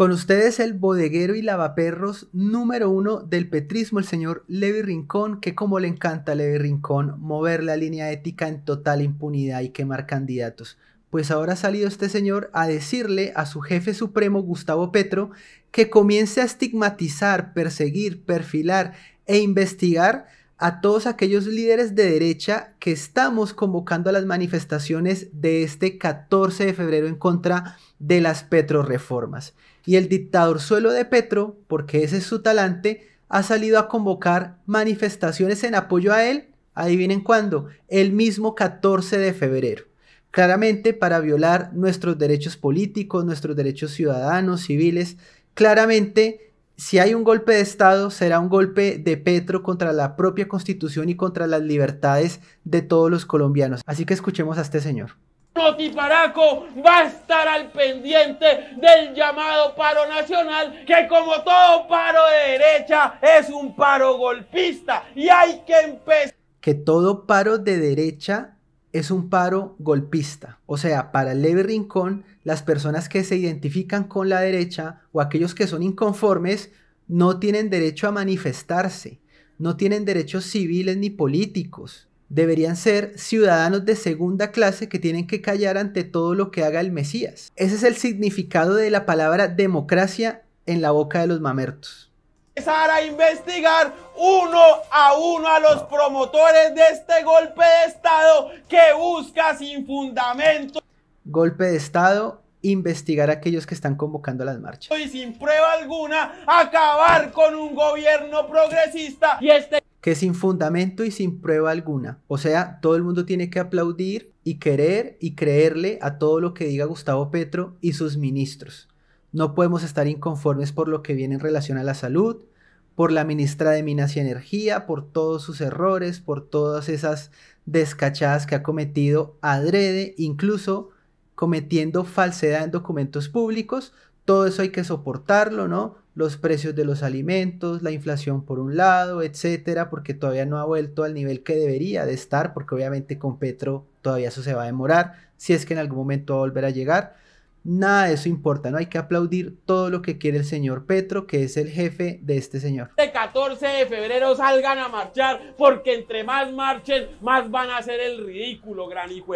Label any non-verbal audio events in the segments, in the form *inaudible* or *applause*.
Con ustedes el bodeguero y lavaperros número uno del petrismo, el señor Levi Rincón, que como le encanta a Levi Rincón mover la línea ética en total impunidad y quemar candidatos. Pues ahora ha salido este señor a decirle a su jefe supremo, Gustavo Petro, que comience a estigmatizar, perseguir, perfilar e investigar a todos aquellos líderes de derecha que estamos convocando a las manifestaciones de este 14 de febrero en contra de las petroreformas y el dictador suelo de Petro, porque ese es su talante, ha salido a convocar manifestaciones en apoyo a él, adivinen cuándo, el mismo 14 de febrero, claramente para violar nuestros derechos políticos, nuestros derechos ciudadanos, civiles, claramente si hay un golpe de Estado será un golpe de Petro contra la propia constitución y contra las libertades de todos los colombianos. Así que escuchemos a este señor. Notiparaco va a estar al pendiente del llamado paro nacional, que como todo paro de derecha es un paro golpista y hay que empezar. Que todo paro de derecha es un paro golpista. O sea, para Leve Rincón, las personas que se identifican con la derecha o aquellos que son inconformes no tienen derecho a manifestarse, no tienen derechos civiles ni políticos deberían ser ciudadanos de segunda clase que tienen que callar ante todo lo que haga el Mesías. Ese es el significado de la palabra democracia en la boca de los mamertos. Empezar a investigar uno a uno a los promotores de este golpe de Estado que busca sin fundamento. Golpe de Estado investigar a aquellos que están convocando las marchas. Y sin prueba alguna, acabar con un gobierno progresista y este... Que sin fundamento y sin prueba alguna. O sea, todo el mundo tiene que aplaudir y querer y creerle a todo lo que diga Gustavo Petro y sus ministros. No podemos estar inconformes por lo que viene en relación a la salud, por la ministra de Minas y Energía, por todos sus errores, por todas esas descachadas que ha cometido adrede, incluso cometiendo falsedad en documentos públicos, todo eso hay que soportarlo, ¿no? Los precios de los alimentos, la inflación por un lado, etcétera, porque todavía no ha vuelto al nivel que debería de estar, porque obviamente con Petro todavía eso se va a demorar, si es que en algún momento va a volver a llegar. Nada de eso importa, no hay que aplaudir todo lo que quiere el señor Petro, que es el jefe de este señor. De 14 de febrero salgan a marchar, porque entre más marchen, más van a ser el ridículo, gran hijo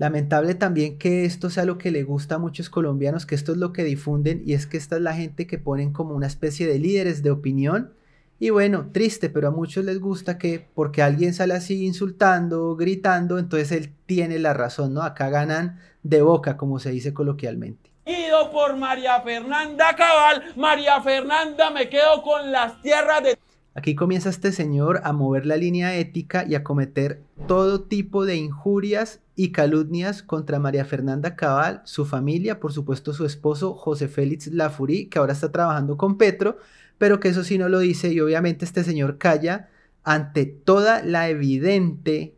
Lamentable también que esto sea lo que le gusta a muchos colombianos, que esto es lo que difunden y es que esta es la gente que ponen como una especie de líderes de opinión. Y bueno, triste, pero a muchos les gusta que porque alguien sale así insultando, gritando, entonces él tiene la razón, ¿no? Acá ganan de boca, como se dice coloquialmente. Ido por María Fernanda Cabal, María Fernanda, me quedo con las tierras de Aquí comienza este señor a mover la línea ética y a cometer todo tipo de injurias y calumnias contra María Fernanda Cabal, su familia, por supuesto su esposo José Félix Lafurí, que ahora está trabajando con Petro, pero que eso sí no lo dice y obviamente este señor calla ante toda la evidente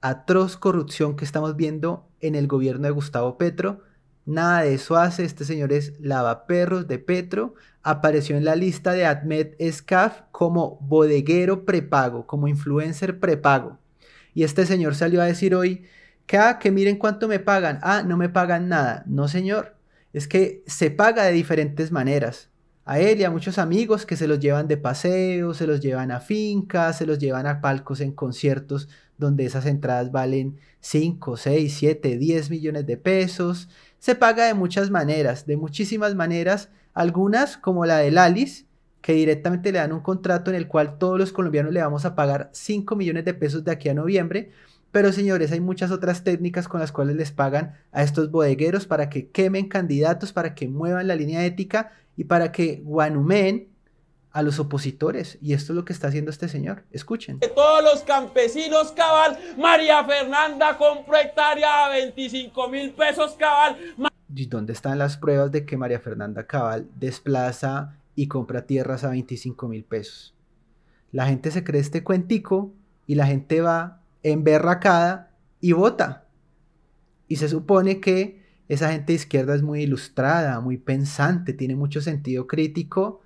atroz corrupción que estamos viendo en el gobierno de Gustavo Petro Nada de eso hace, este señor es lavaperros de Petro, apareció en la lista de Admet Scaf como bodeguero prepago, como influencer prepago. Y este señor salió a decir hoy, que, ah, que miren cuánto me pagan, ah, no me pagan nada, no señor, es que se paga de diferentes maneras. A él y a muchos amigos que se los llevan de paseo, se los llevan a fincas, se los llevan a palcos en conciertos donde esas entradas valen 5, 6, 7, 10 millones de pesos se paga de muchas maneras, de muchísimas maneras, algunas como la del Alice, que directamente le dan un contrato en el cual todos los colombianos le vamos a pagar 5 millones de pesos de aquí a noviembre, pero señores, hay muchas otras técnicas con las cuales les pagan a estos bodegueros para que quemen candidatos, para que muevan la línea ética y para que guanumen a los opositores. Y esto es lo que está haciendo este señor. Escuchen. De todos los campesinos, cabal, María Fernanda compró hectárea a 25 mil pesos, cabal. ¿Y dónde están las pruebas de que María Fernanda Cabal desplaza y compra tierras a 25 mil pesos? La gente se cree este cuentico y la gente va emberracada y vota. Y se supone que esa gente de izquierda es muy ilustrada, muy pensante, tiene mucho sentido crítico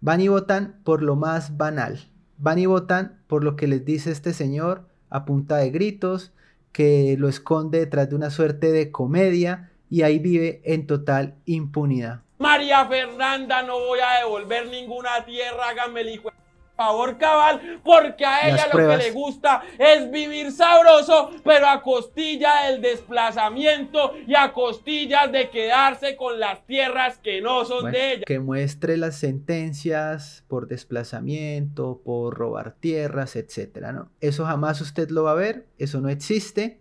Van y votan por lo más banal. Van y votan por lo que les dice este señor a punta de gritos, que lo esconde detrás de una suerte de comedia y ahí vive en total impunidad. María Fernanda, no voy a devolver ninguna tierra, háganme el hijo favor cabal, porque a ella lo que le gusta es vivir sabroso, pero a costilla del desplazamiento y a costillas de quedarse con las tierras que no son de ella. Que muestre las sentencias por desplazamiento, por robar tierras, etcétera, ¿no? Eso jamás usted lo va a ver, eso no existe.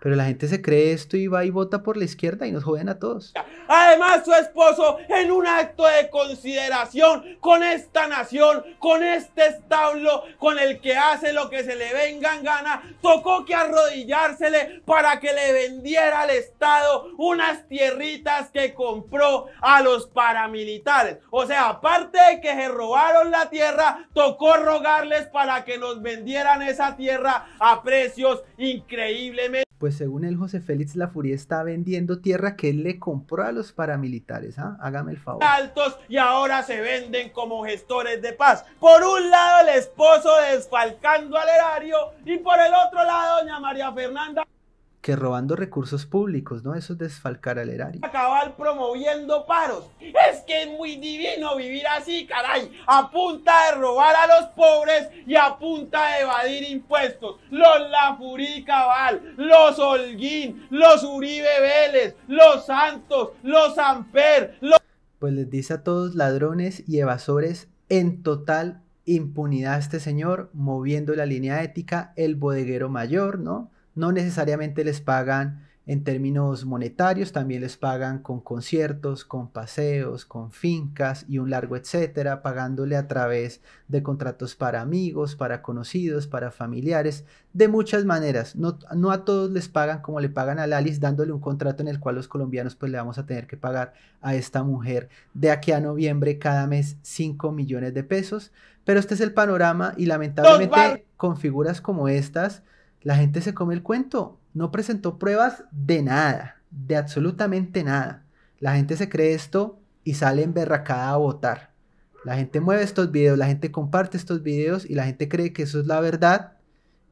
Pero la gente se cree esto y va y vota por la izquierda y nos joden a todos. Además, su esposo, en un acto de consideración con esta nación, con este establo, con el que hace lo que se le vengan ganas, tocó que arrodillársele para que le vendiera al Estado unas tierritas que compró a los paramilitares. O sea, aparte de que se robaron la tierra, tocó rogarles para que nos vendieran esa tierra a precios increíblemente pues según el José Félix La Furia está vendiendo tierra que él le compró a los paramilitares. ¿ah? Hágame el favor. Altos y ahora se venden como gestores de paz. Por un lado el esposo desfalcando al erario y por el otro lado doña María Fernanda que robando recursos públicos, ¿no? Eso es desfalcar al erario. Acabar promoviendo paros. Es que es muy divino vivir así, caray. A punta de robar a los pobres y a punta de evadir impuestos. Los Lafurí Cabal, los Holguín, los Uribe Vélez, los Santos, los Amper, los... Pues les dice a todos ladrones y evasores en total impunidad este señor, moviendo la línea ética, el bodeguero mayor, ¿no? no necesariamente les pagan en términos monetarios, también les pagan con conciertos, con paseos, con fincas y un largo etcétera, pagándole a través de contratos para amigos, para conocidos, para familiares, de muchas maneras. No, no a todos les pagan como le pagan a Lalis, dándole un contrato en el cual los colombianos pues le vamos a tener que pagar a esta mujer de aquí a noviembre cada mes 5 millones de pesos. Pero este es el panorama y lamentablemente con figuras como estas, la gente se come el cuento, no presentó pruebas de nada, de absolutamente nada. La gente se cree esto y sale emberracada a votar. La gente mueve estos videos, la gente comparte estos videos y la gente cree que eso es la verdad.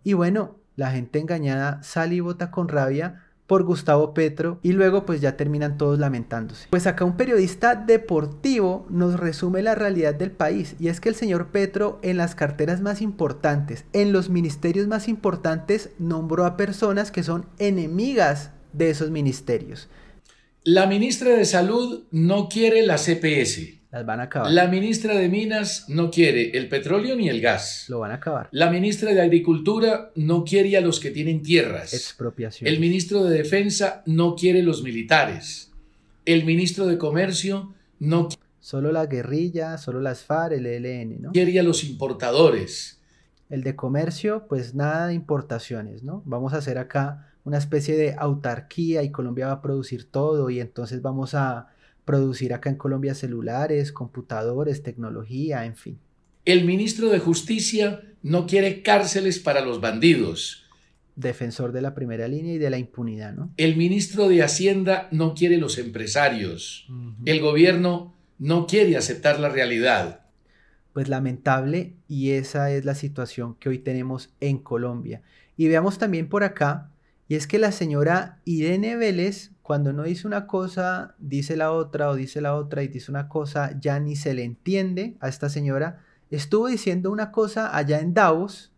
Y bueno, la gente engañada sale y vota con rabia por Gustavo Petro y luego pues ya terminan todos lamentándose. Pues acá un periodista deportivo nos resume la realidad del país y es que el señor Petro en las carteras más importantes, en los ministerios más importantes, nombró a personas que son enemigas de esos ministerios. La ministra de Salud no quiere la CPS. Las van a acabar. La ministra de Minas no quiere el petróleo ni el gas. Lo van a acabar. La ministra de Agricultura no quiere a los que tienen tierras. Expropiación. El ministro de Defensa no quiere los militares. El ministro de Comercio no quiere. Solo la guerrilla, solo las FARC, el ELN, ¿no? Quiere a los importadores. El de comercio, pues nada de importaciones, ¿no? Vamos a hacer acá una especie de autarquía y Colombia va a producir todo y entonces vamos a producir acá en Colombia celulares, computadores, tecnología, en fin. El ministro de Justicia no quiere cárceles para los bandidos. Defensor de la primera línea y de la impunidad, ¿no? El ministro de Hacienda no quiere los empresarios. El gobierno no quiere aceptar la realidad. Pues lamentable y esa es la situación que hoy tenemos en Colombia. Y veamos también por acá y es que la señora Irene Vélez, cuando no dice una cosa, dice la otra o dice la otra y dice una cosa, ya ni se le entiende a esta señora. Estuvo diciendo una cosa allá en Davos,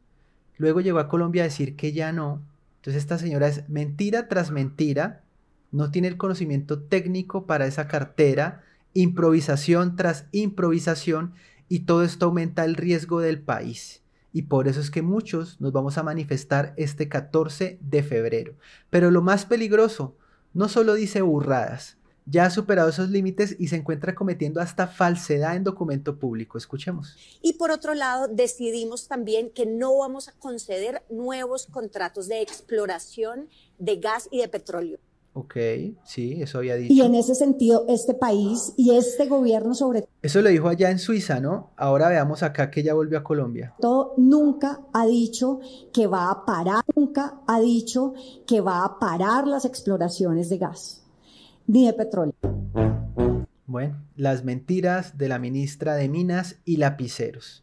luego llegó a Colombia a decir que ya no. Entonces esta señora es mentira tras mentira, no tiene el conocimiento técnico para esa cartera, improvisación tras improvisación y todo esto aumenta el riesgo del país y por eso es que muchos nos vamos a manifestar este 14 de febrero. Pero lo más peligroso, no solo dice burradas, ya ha superado esos límites y se encuentra cometiendo hasta falsedad en documento público. Escuchemos. Y por otro lado, decidimos también que no vamos a conceder nuevos contratos de exploración de gas y de petróleo. Ok, sí, eso había dicho. Y en ese sentido, este país y este gobierno sobre todo... Eso lo dijo allá en Suiza, ¿no? Ahora veamos acá que ya volvió a Colombia. Todo nunca ha dicho que va a parar, nunca ha dicho que va a parar las exploraciones de gas, ni de petróleo. Bueno, las mentiras de la ministra de Minas y lapiceros.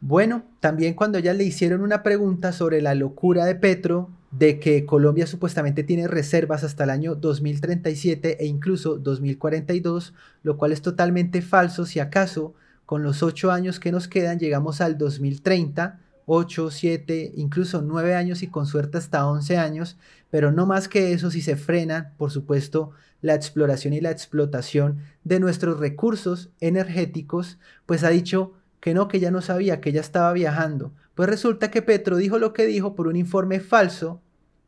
Bueno, también cuando ya le hicieron una pregunta sobre la locura de Petro, de que Colombia supuestamente tiene reservas hasta el año 2037 e incluso 2042, lo cual es totalmente falso si acaso con los ocho años que nos quedan llegamos al 2030, ocho siete incluso nueve años y con suerte hasta 11 años, pero no más que eso si se frena, por supuesto, la exploración y la explotación de nuestros recursos energéticos, pues ha dicho que no, que ya no sabía, que ya estaba viajando. Pues resulta que Petro dijo lo que dijo por un informe falso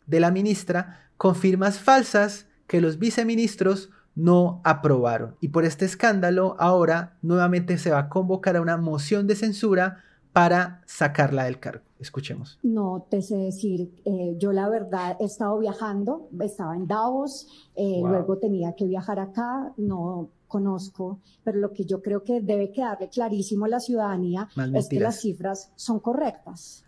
de la ministra con firmas falsas que los viceministros no aprobaron. Y por este escándalo ahora nuevamente se va a convocar a una moción de censura para sacarla del cargo. Escuchemos. No te sé decir, eh, yo la verdad he estado viajando, estaba en Davos, eh, luego tenía que viajar acá, no conozco, pero lo que yo creo que debe quedarle clarísimo a la ciudadanía es que las cifras son correctas.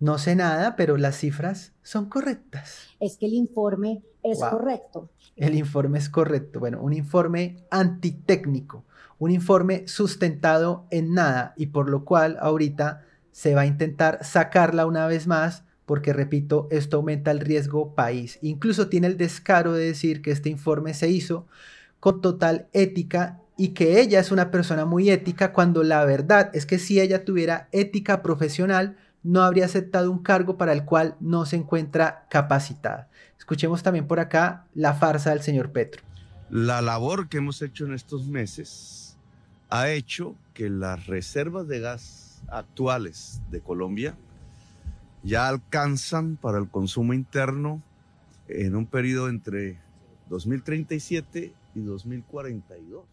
No sé nada, pero las cifras son correctas. Es que el informe es correcto. El informe es correcto. Bueno, un informe antitécnico, un informe sustentado en nada y por lo cual ahorita se va a intentar sacarla una vez más porque, repito, esto aumenta el riesgo país. Incluso tiene el descaro de decir que este informe se hizo con total ética y que ella es una persona muy ética cuando la verdad es que si ella tuviera ética profesional no habría aceptado un cargo para el cual no se encuentra capacitada. Escuchemos también por acá la farsa del señor Petro. La labor que hemos hecho en estos meses ha hecho que las reservas de gas actuales de Colombia ya alcanzan para el consumo interno en un periodo entre 2037 2042.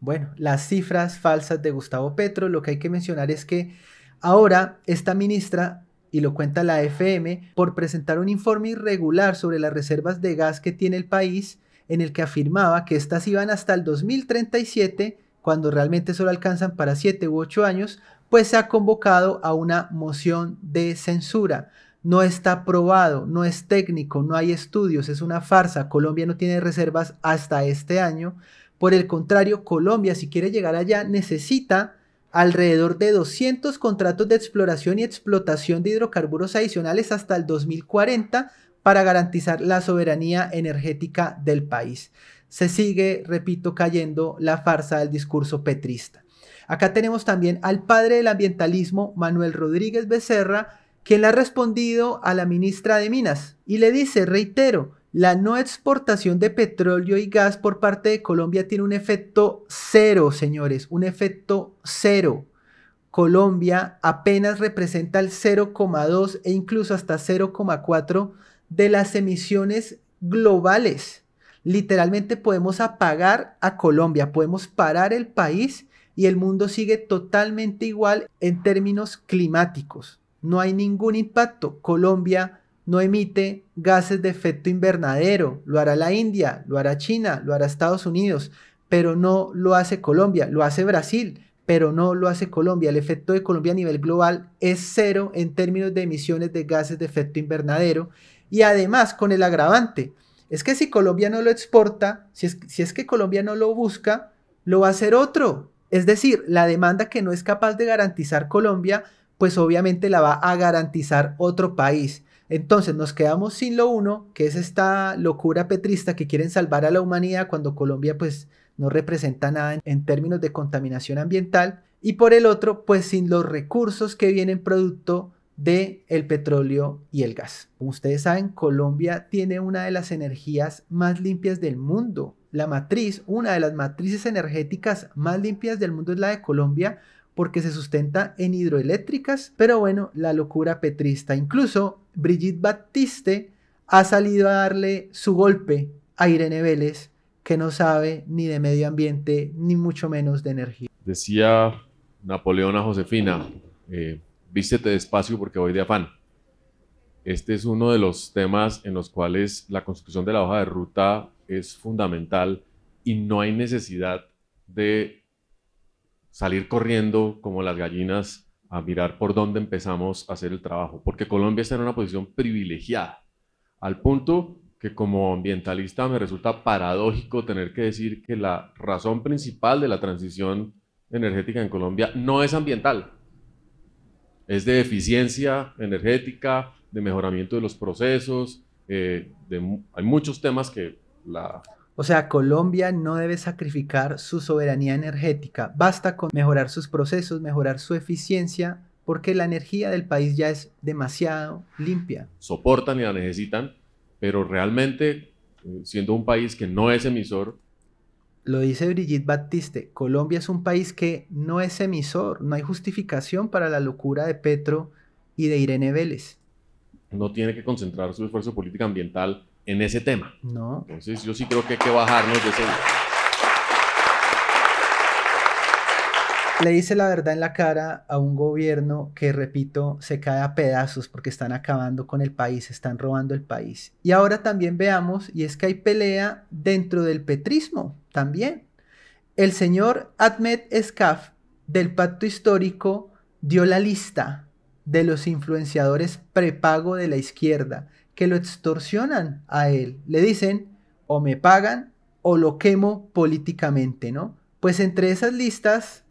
Bueno, las cifras falsas de Gustavo Petro, lo que hay que mencionar es que ahora esta ministra, y lo cuenta la FM, por presentar un informe irregular sobre las reservas de gas que tiene el país, en el que afirmaba que éstas iban hasta el 2037, cuando realmente solo alcanzan para 7 u 8 años, pues se ha convocado a una moción de censura no está probado, no es técnico, no hay estudios, es una farsa. Colombia no tiene reservas hasta este año. Por el contrario, Colombia, si quiere llegar allá, necesita alrededor de 200 contratos de exploración y explotación de hidrocarburos adicionales hasta el 2040 para garantizar la soberanía energética del país. Se sigue, repito, cayendo la farsa del discurso petrista. Acá tenemos también al padre del ambientalismo, Manuel Rodríguez Becerra, quien le ha respondido a la ministra de Minas y le dice, reitero, la no exportación de petróleo y gas por parte de Colombia tiene un efecto cero, señores, un efecto cero. Colombia apenas representa el 0,2 e incluso hasta 0,4 de las emisiones globales. Literalmente podemos apagar a Colombia, podemos parar el país y el mundo sigue totalmente igual en términos climáticos no hay ningún impacto. Colombia no emite gases de efecto invernadero. Lo hará la India, lo hará China, lo hará Estados Unidos, pero no lo hace Colombia, lo hace Brasil, pero no lo hace Colombia. El efecto de Colombia a nivel global es cero en términos de emisiones de gases de efecto invernadero. Y además con el agravante, es que si Colombia no lo exporta, si es, si es que Colombia no lo busca, lo va a hacer otro. Es decir, la demanda que no es capaz de garantizar Colombia pues obviamente la va a garantizar otro país. Entonces nos quedamos sin lo uno, que es esta locura petrista que quieren salvar a la humanidad cuando Colombia pues no representa nada en términos de contaminación ambiental y por el otro pues sin los recursos que vienen producto de el petróleo y el gas. Como ustedes saben, Colombia tiene una de las energías más limpias del mundo. La matriz, una de las matrices energéticas más limpias del mundo es la de Colombia, porque se sustenta en hidroeléctricas, pero bueno, la locura petrista. Incluso Brigitte Batiste ha salido a darle su golpe a Irene Vélez, que no sabe ni de medio ambiente, ni mucho menos de energía. Decía Napoleón a Josefina, eh, vístete despacio porque voy de afán. Este es uno de los temas en los cuales la construcción de la hoja de ruta es fundamental y no hay necesidad de salir corriendo como las gallinas a mirar por dónde empezamos a hacer el trabajo, porque Colombia está en una posición privilegiada, al punto que como ambientalista me resulta paradójico tener que decir que la razón principal de la transición energética en Colombia no es ambiental, es de eficiencia energética, de mejoramiento de los procesos, eh, hay muchos temas que la o sea, Colombia no debe sacrificar su soberanía energética. Basta con mejorar sus procesos, mejorar su eficiencia, porque la energía del país ya es demasiado limpia. Soportan y la necesitan, pero realmente, eh, siendo un país que no es emisor... Lo dice Brigitte Baptiste, Colombia es un país que no es emisor, no hay justificación para la locura de Petro y de Irene Vélez. No tiene que concentrar su esfuerzo político ambiental en ese tema. No. Entonces yo sí creo que hay que bajarnos de ese... Le dice la verdad en la cara a un gobierno que, repito, se cae a pedazos porque están acabando con el país, están robando el país. Y ahora también veamos, y es que hay pelea dentro del petrismo también. El señor Ahmed Escaf del pacto histórico dio la lista de los influenciadores prepago de la izquierda que lo extorsionan a él. Le dicen, o me pagan o lo quemo políticamente, ¿no? Pues entre esas listas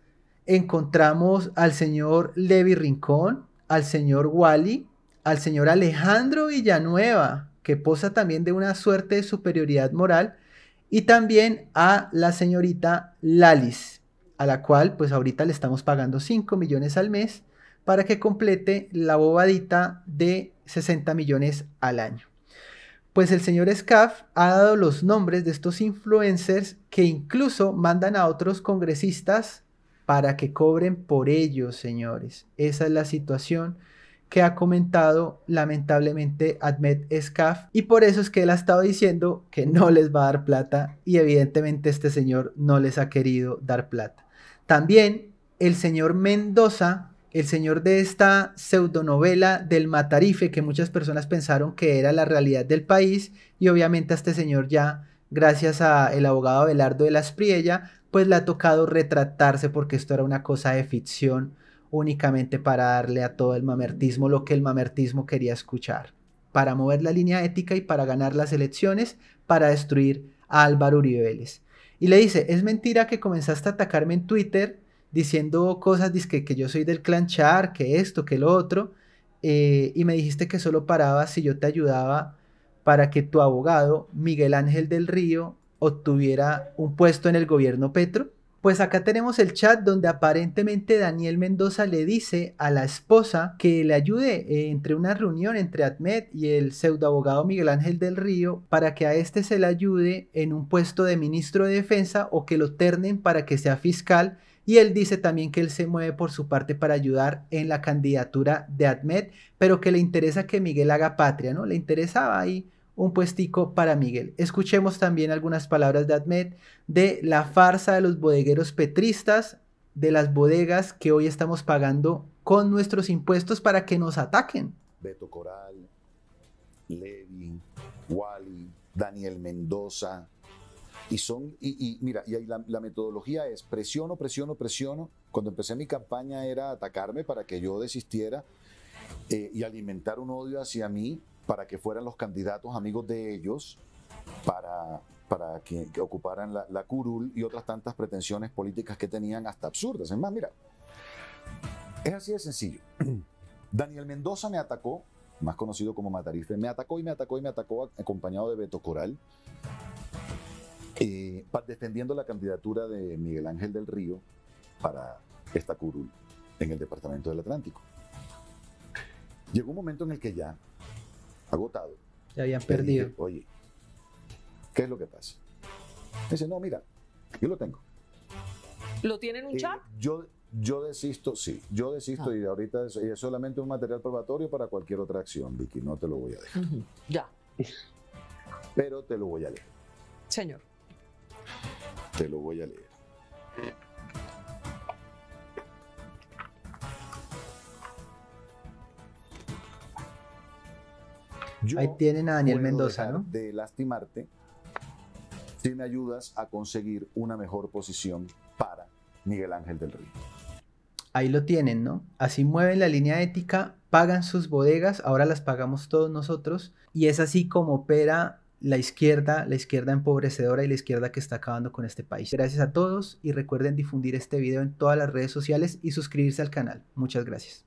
encontramos al señor Levi Rincón, al señor Wally, al señor Alejandro Villanueva, que posa también de una suerte de superioridad moral, y también a la señorita Lalis, a la cual pues ahorita le estamos pagando 5 millones al mes para que complete la bobadita de 60 millones al año. Pues el señor Scaff ha dado los nombres de estos influencers que incluso mandan a otros congresistas para que cobren por ellos, señores. Esa es la situación que ha comentado lamentablemente Ahmed Scaff, y por eso es que él ha estado diciendo que no les va a dar plata y evidentemente este señor no les ha querido dar plata. También el señor Mendoza el señor de esta pseudonovela del Matarife que muchas personas pensaron que era la realidad del país y obviamente a este señor ya, gracias a el abogado Abelardo de la Espriella, pues le ha tocado retratarse porque esto era una cosa de ficción únicamente para darle a todo el mamertismo lo que el mamertismo quería escuchar, para mover la línea ética y para ganar las elecciones, para destruir a Álvaro Uribe Y le dice, es mentira que comenzaste a atacarme en Twitter diciendo cosas dice que yo soy del clan Char, que esto, que lo otro, eh, y me dijiste que solo paraba si yo te ayudaba para que tu abogado, Miguel Ángel del Río, obtuviera un puesto en el gobierno Petro? Pues acá tenemos el chat donde aparentemente Daniel Mendoza le dice a la esposa que le ayude eh, entre una reunión entre Admet y el pseudoabogado Miguel Ángel del Río para que a este se le ayude en un puesto de ministro de defensa o que lo ternen para que sea fiscal y él dice también que él se mueve por su parte para ayudar en la candidatura de ADMET, pero que le interesa que Miguel haga patria, ¿no? Le interesaba ahí un puestico para Miguel. Escuchemos también algunas palabras de ADMET de la farsa de los bodegueros petristas, de las bodegas que hoy estamos pagando con nuestros impuestos para que nos ataquen. Beto Coral, Levi, Wally, Daniel Mendoza, y son, y, mira, y la, metodología es presiono, presiono, presiono. Cuando empecé mi campaña era atacarme para que yo desistiera eh, y alimentar un odio hacia mí para que fueran los candidatos amigos de ellos, para, para que, ocuparan la, curul y otras tantas pretensiones políticas que tenían hasta absurdas. Es más, mira, es así de sencillo. *clears throat* Daniel Mendoza me atacó, más conocido como Matarife, me atacó y me atacó y me atacó acompañado de Beto Coral eh, defendiendo la candidatura de Miguel Ángel del Río para esta curul en el Departamento del Atlántico. Llegó un momento en el que ya, agotado, ya habían perdido. Oye, ¿qué es lo que pasa? dice, no, mira, yo lo tengo. ¿Lo tienen un eh, chat? Yo, yo desisto, sí, yo desisto ah. y ahorita es, solamente un material probatorio para cualquier otra acción, Vicky, no te lo voy a dejar. Ya. Pero te lo voy a leer. Señor. Te lo voy a leer. Ahí tienen a Daniel Mendoza, ¿no? De lastimarte si me ayudas a conseguir una mejor posición para Miguel Ángel del Río. Ahí lo tienen, ¿no? Así mueven la línea ética, pagan sus bodegas, ahora las pagamos todos nosotros, y es así como opera la izquierda, la izquierda empobrecedora y la izquierda que está acabando con este país. Gracias a todos y recuerden difundir este video en todas las redes sociales y suscribirse al canal. Muchas gracias.